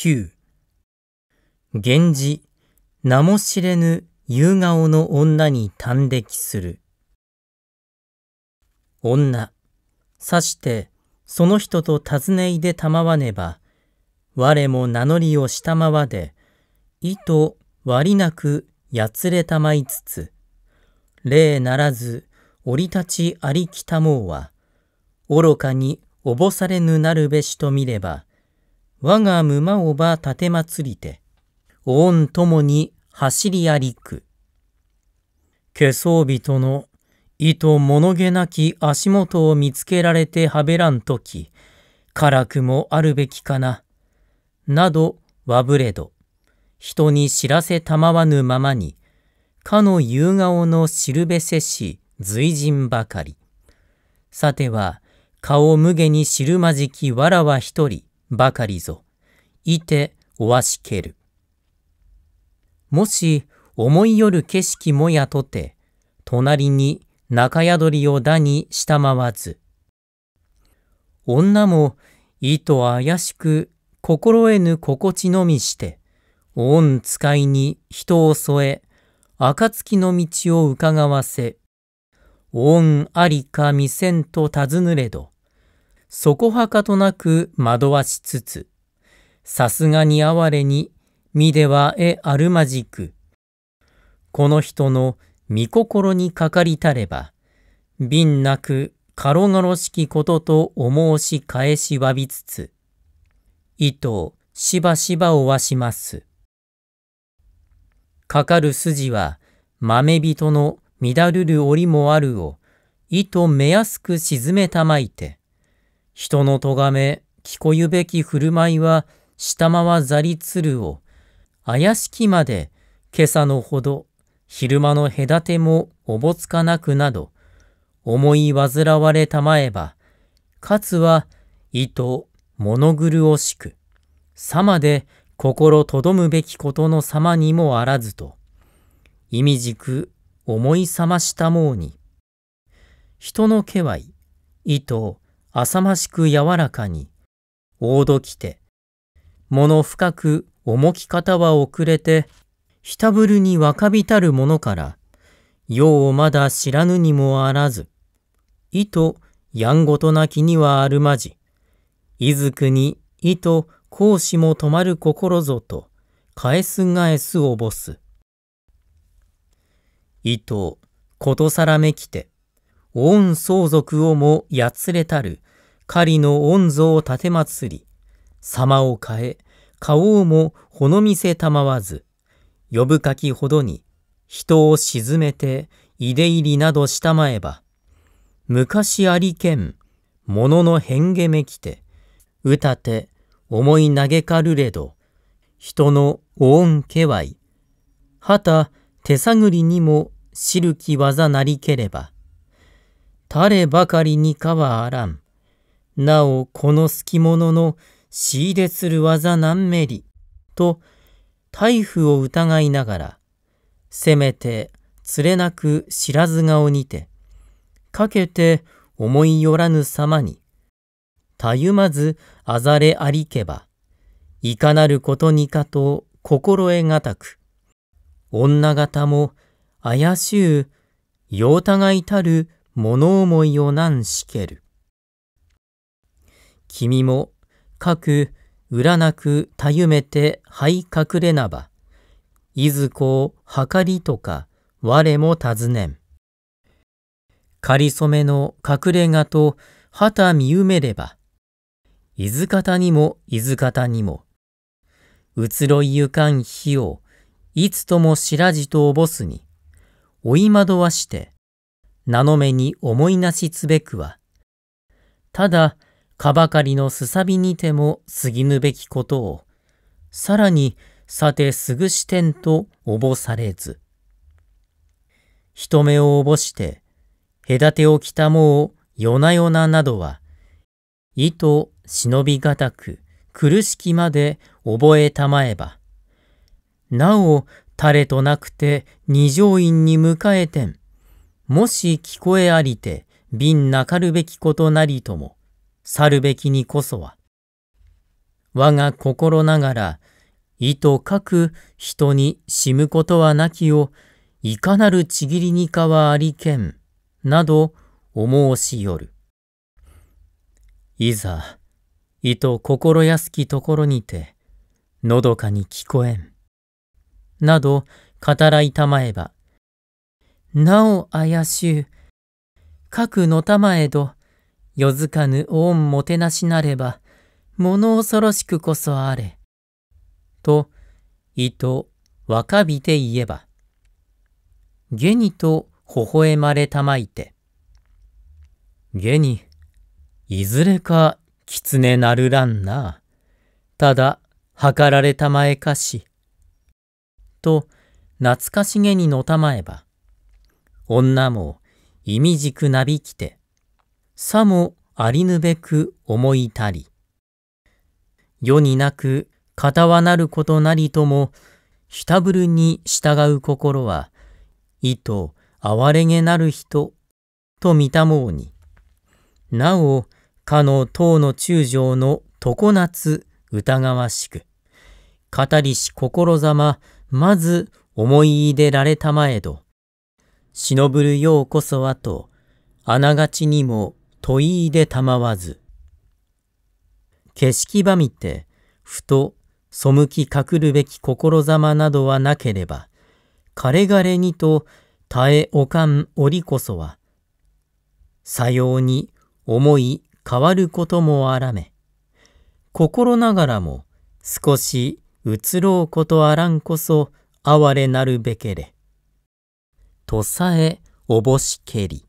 9源氏名も知れぬ夕顔の女に短歴する女さしてその人と尋ねいで賜わねば我も名乗りをしたまわで意と割りなくやつれたまいつつ礼ならず折り立ちありきたもうは愚かにおぼされぬなるべしと見れば我が馬おばたてまつりて、お恩ともに走りありく。化粧人のいと物気なき足元を見つけられてはべらんとき、辛くもあるべきかな、などわぶれど、人に知らせたまわぬままに、かの夕顔のしるべせし随人ばかり。さては、顔無下に知るまじきわらは一人、ばかりぞ、いておわしける。もし思いよる景色もやとて、隣に中宿りをだに従わず。女もいと怪しく心得ぬ心地のみして、御使いに人を添え、暁の道を伺わせ、恩ありか見せんと尋ぬれど、そこはかとなく惑わしつつ、さすがに哀れに、身ではえあるまじく、この人の御心にかかりたれば、瓶なく軽々しきこととお申し返しわびつつ、糸をしばしばおわします。かかる筋は豆人の乱るる折もあるを、糸目安く沈めたまいて、人の咎め、聞こゆべき振る舞いは、下回ざりつるを、怪しきまで、今朝のほど、昼間の隔てもおぼつかなくなど、思い煩われたまえば、かつは、意ぐ物狂しく、さまで心とどむべきことの様にもあらずと、意味軸、思い覚ましたもうに、人の気はい、と。浅ましく柔らかに、大どきて、物深く重き方は遅れて、ひたぶるに若びたるものから、ようまだ知らぬにもあらず、いとやんごとなきにはあるまじ、いずくにいと講師も止まる心ぞと、返す返すおぼす。いと、ことさらめきて、御相続をもやつれたる、狩りの御像を奉り、様を変え、花王もほの見せたまわず、呼ぶかきほどに、人を沈めて、いで入りなどしたまえば、昔ありけん、ものの変化めきて、うたて、思い嘆かるれど、人のお恩けわい、はた手探りにも知るき技なりければ、たればかりにかはあらん、なおこの隙者の仕入れする技何メリと大夫を疑いながらせめてつれなく知らず顔にてかけて思いよらぬ様にたゆまずあざれありけばいかなることにかと心得がたく女方も怪しゅうようたがいたる物思いを難しける。君も、かく、うらなくたゆめて、はい隠れなば。いずこを、はかりとか、我も尋ねん。かりそめの隠れ家と、はた見埋めれば。いずかたにも、いずかたにも。移ろいゆかん火を、いつとも白地とおぼすに、追い惑わして、名の目に思いなしつべくは、ただ、かばかりのすさびにても過ぎぬべきことを、さらに、さてすぐしてんとおぼされず。人目をおぼして、隔てをきたもうよなよななどは、意と忍びがたく、苦しきまで覚えたまえば。なお、たれとなくて二条院に迎えてん。もし聞こえありて、瓶なかるべきことなりとも。去るべきにこそは、我が心ながら、意図書く人に死むことはなきを、いかなるちぎりにかはありけん、など思うしよる。いざ、意図心安きところにて、のどかに聞こえん。など、語らいたまえば、なお怪しゅう、書くのたまえど、よづかぬ恩もてなしなれば、物恐ろしくこそあれ。と、いと若びて言えば、げにと微笑まれたまいて。げに、いずれか狐なるらんな。ただ、はかられたまえかし。と、懐かしげにのたまえば、女も、いみじくなびきて、さもありぬべく思いたり。世になく、かわなることなりとも、ひたぶるに従う心は、意と哀れげなる人、と見たもうに。なお、かの党の中将の常夏疑わしく、語りし心ざま、まず思い入れられたまえど、忍ぶるようこそはと、あながちにも問いでたまわず。景色ばみて、ふと、背き隠るべき心ざまなどはなければ、かれがれにと、耐えおかん折こそは、さように思い変わることもあらめ、心ながらも少し移ろうことあらんこそ哀れなるべけれ、とさえおぼしけり。